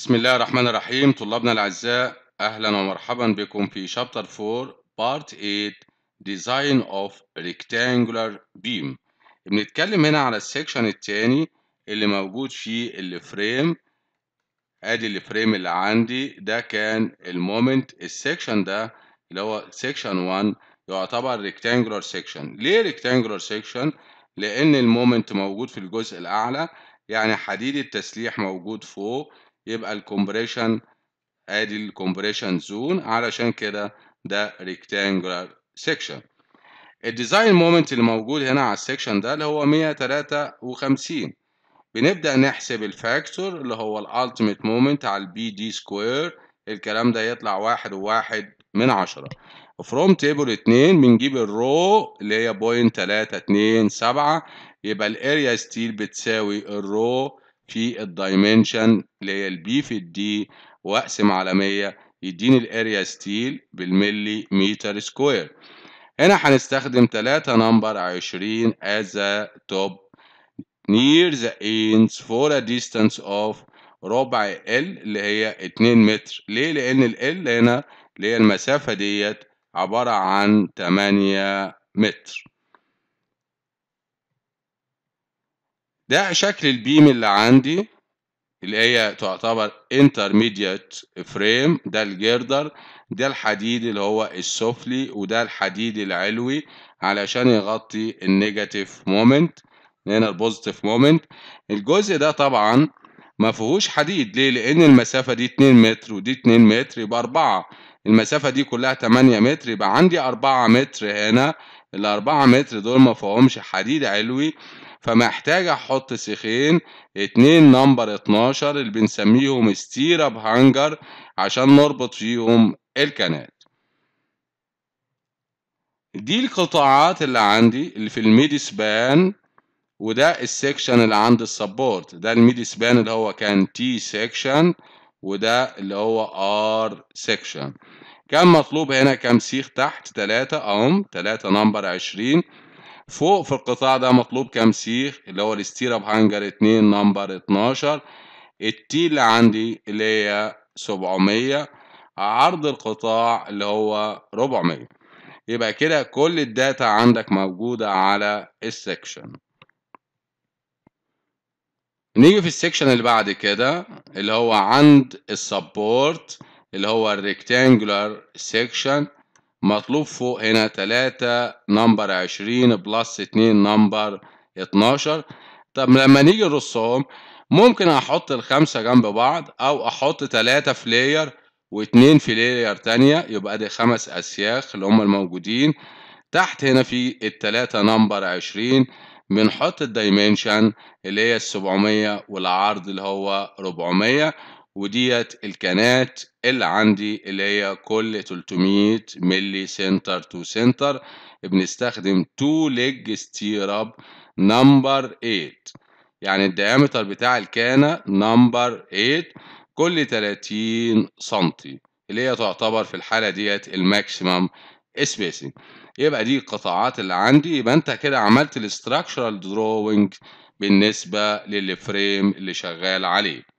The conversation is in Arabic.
بسم الله الرحمن الرحيم طلابنا الأعزاء أهلا ومرحبا بكم في شابتر 4 بارت 8 ديزاين اوف Rectangular بيم بنتكلم هنا على السكشن الثاني اللي موجود فيه الفريم ادي الفريم اللي عندي ده كان المومنت السكشن ده اللي هو سكشن 1 يعتبر ريكتانجولار سكشن ليه ريكتانجولار سكشن لان المومنت موجود في الجزء الاعلى يعني حديد التسليح موجود فوق يبقى الكومبريشن ادي الكومبريشن زون علشان كده ده ريكتانجولار سيكشن الديزاين مومنت اللي موجود هنا على السيكشن ده اللي هو 153 بنبدأ نحسب الفاكتور اللي هو الالتيميت مومنت على البي دي سكوير الكلام ده يطلع واحد وواحد من عشرة فروم تيبل اتنين بنجيب الرو اللي هي بوينت تلاتة اتنين سبعة يبقى الاريا ستيل بتساوي الرو في الدايمنشن اللي هي البي في الدي واقسم على 100 يديني الاريا ستيل بالملي متر سكوير هنا هنستخدم 3 نمبر 20 as a top near the ends for a distance of ربع ال اللي هي 2 متر ليه لان ال هنا اللي هي المسافة ديت عبارة عن 8 متر ده شكل البيم اللي عندي اللي هي تعتبر انترميديت فريم ده الجردر ده الحديد اللي هو السفلي وده الحديد العلوي علشان يغطي النيجاتيف مومنت هنا البوزيتيف مومنت الجزء ده طبعا ما فيهوش حديد ليه لان المسافه دي 2 متر ودي 2 متر يبقى 4 المسافه دي كلها 8 متر يبقى عندي 4 متر هنا ال 4 متر دول ما فيهمش حديد علوي فمحتاج احط سيخين اتنين نمبر اتناشر اللي بنسميهم ستيرب هانجر عشان نربط فيهم الكنات دي القطاعات اللي عندي اللي في الميدي سبان وده السكشن اللي عند السبورت ده الميدي سبان اللي هو كان تي سكشن وده اللي هو ار سكشن كان مطلوب هنا كام سيخ تحت تلاتة اهم تلاتة نمبر عشرين فوق في القطاع ده مطلوب كام سيخ اللي هو اب هانجر اتنين نمبر اتناشر اللي عندي اللي هي سبعمية عرض القطاع اللي هو ربعمية يبقى كده كل الداتا عندك موجودة على السكشن نيجي في السكشن اللي بعد كده اللي هو عند السبورت اللي هو الريكتانجولار سكشن مطلوب فوق هنا تلاتة نمبر عشرين بلس اتنين نمبر اتناشر طب لما نيجي نرصهم ممكن احط الخمسة جنب بعض او احط تلاتة في لاير واتنين في لاير تانية يبقى دي خمس اسياخ اللي هما الموجودين تحت هنا في التلاتة نمبر عشرين بنحط الدايمنشن اللي هي السبعمية والعرض اللي هو ربعمية وديت الكنات اللي عندي اللي هي كل 300 ملي سنتر تو سنتر بنستخدم تو ليج ستيرب نمبر 8 يعني الديامتر بتاع الكانة نمبر 8 كل 30 سنتي اللي هي تعتبر في الحالة ديت الماكسيمم سبيسنج يبقى دي القطاعات اللي عندي يبقى انت كده عملت الاستراكشرال دروينج بالنسبة للفريم اللي شغال عليه